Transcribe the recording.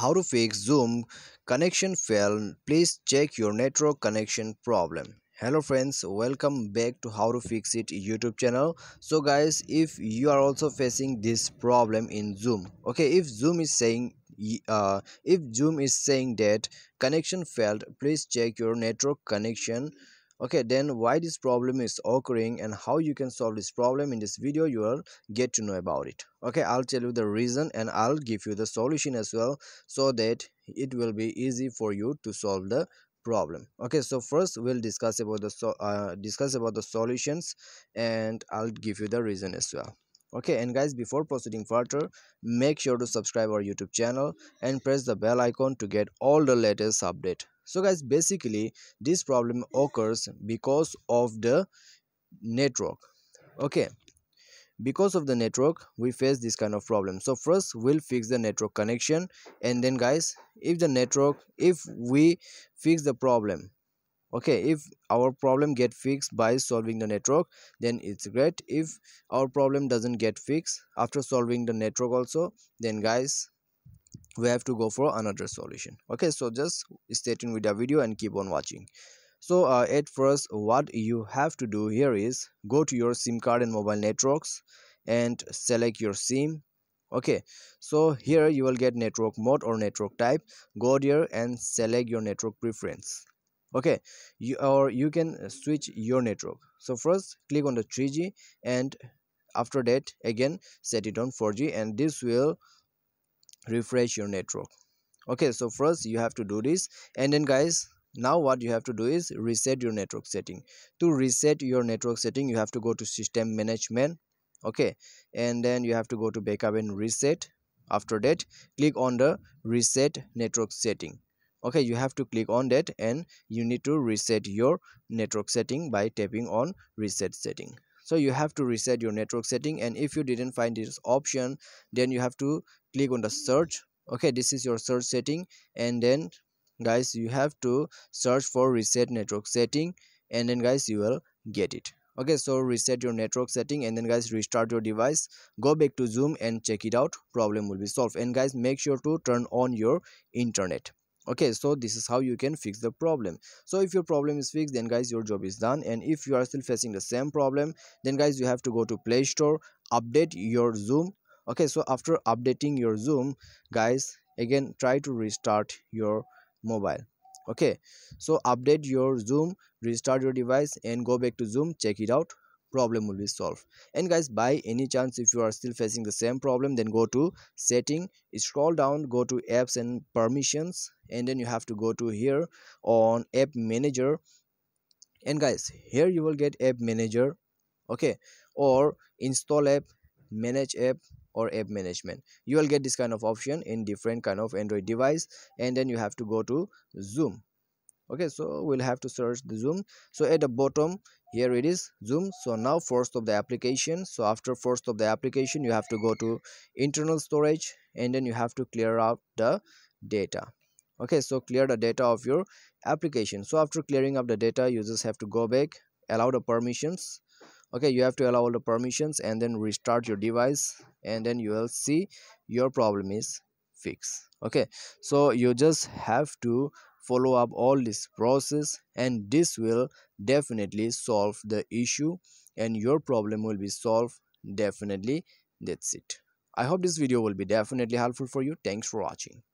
how to fix zoom connection fail please check your network connection problem hello friends welcome back to how to fix it youtube channel so guys if you are also facing this problem in zoom okay if zoom is saying uh, if zoom is saying that connection failed please check your network connection okay then why this problem is occurring and how you can solve this problem in this video you will get to know about it okay i'll tell you the reason and i'll give you the solution as well so that it will be easy for you to solve the problem okay so first we'll discuss about the so uh, discuss about the solutions and i'll give you the reason as well okay and guys before proceeding further make sure to subscribe our youtube channel and press the bell icon to get all the latest update so guys basically this problem occurs because of the network okay because of the network we face this kind of problem so first we'll fix the network connection and then guys if the network if we fix the problem okay if our problem get fixed by solving the network then it's great if our problem doesn't get fixed after solving the network also then guys we have to go for another solution okay so just stay tuned with the video and keep on watching so uh, at first what you have to do here is go to your sim card and mobile networks and select your sim okay so here you will get network mode or network type go there and select your network preference okay you or you can switch your network so first click on the 3g and after that again set it on 4g and this will refresh your network okay so first you have to do this and then guys now what you have to do is reset your network setting to reset your network setting you have to go to system management okay and then you have to go to backup and reset after that click on the reset network setting okay you have to click on that and you need to reset your network setting by tapping on reset setting so you have to reset your network setting and if you didn't find this option then you have to click on the search okay this is your search setting and then guys you have to search for reset network setting and then guys you will get it okay so reset your network setting and then guys restart your device go back to zoom and check it out problem will be solved and guys make sure to turn on your internet okay so this is how you can fix the problem so if your problem is fixed then guys your job is done and if you are still facing the same problem then guys you have to go to play store update your zoom okay so after updating your zoom guys again try to restart your mobile okay so update your zoom restart your device and go back to zoom check it out problem will be solved and guys by any chance if you are still facing the same problem then go to setting scroll down go to apps and permissions and then you have to go to here on app manager and guys here you will get app manager okay or install app manage app or app management you will get this kind of option in different kind of android device and then you have to go to zoom okay so we'll have to search the zoom so at the bottom here it is zoom so now first of the application so after first of the application you have to go to internal storage and then you have to clear out the data okay so clear the data of your application so after clearing up the data you just have to go back allow the permissions okay you have to allow all the permissions and then restart your device and then you will see your problem is fixed okay so you just have to follow up all this process and this will definitely solve the issue and your problem will be solved definitely that's it i hope this video will be definitely helpful for you thanks for watching